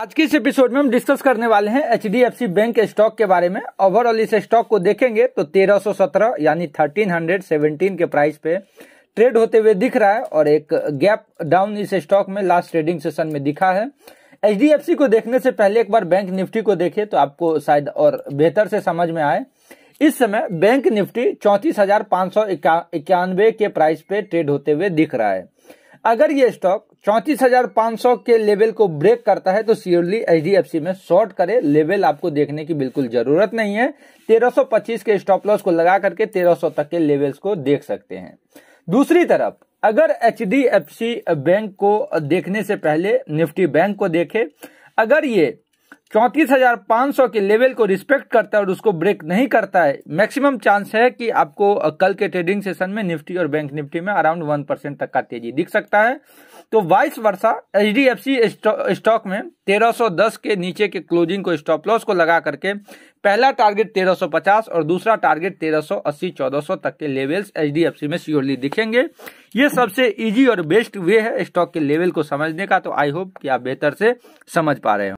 आज के इस एपिसोड में हम डिस्कस करने वाले हैं एच बैंक स्टॉक के बारे में ओवरऑल इस स्टॉक को देखेंगे तो 1317 यानी 1317 के प्राइस पे ट्रेड होते हुए दिख रहा है और एक गैप डाउन इस स्टॉक में लास्ट ट्रेडिंग सेशन में दिखा है एच को देखने से पहले एक बार बैंक निफ्टी को देखे तो आपको शायद और बेहतर से समझ में आए इस समय बैंक निफ्टी चौंतीस के प्राइस पे ट्रेड होते हुए दिख रहा है अगर ये स्टॉक चौंतीस हजार पांच सौ के लेवल को ब्रेक करता है तो सियोरली सी में शॉर्ट करे लेवल आपको देखने की बिल्कुल जरूरत नहीं है 1325 के स्टॉप लॉस को लगा करके 1300 तक के लेवल्स को देख सकते हैं दूसरी तरफ अगर H D F C bank को देखने से पहले निफ्टी बैंक को देखे अगर ये चौंतीस हजार पाँच सौ के लेवल को रिस्पेक्ट करता है और उसको ब्रेक नहीं करता है मैक्सिमम चांस है कि आपको कल के ट्रेडिंग सेशन में निफ्टी और बैंक निफ्टी में अराउंड वन परसेंट तक का तेजी दिख सकता है तो vice versa H D F C stock में 1310 के नीचे के क्लोजिंग को स्टॉप लॉस को लगा करके पहला टारगेट 1350 और दूसरा टारगेट 1380 1400 तक के levels H D F C में श्योरली दिखेंगे ये सबसे इजी और बेस्ट वे है स्टॉक के लेवल को समझने का तो आई होप कि आप बेहतर से समझ पा रहे हो